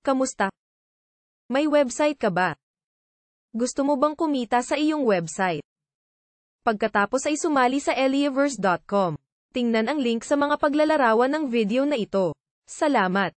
Kamusta? May website ka ba? Gusto mo bang kumita sa iyong website? Pagkatapos ay sumali sa elieverse.com. Tingnan ang link sa mga paglalarawan ng video na ito. Salamat!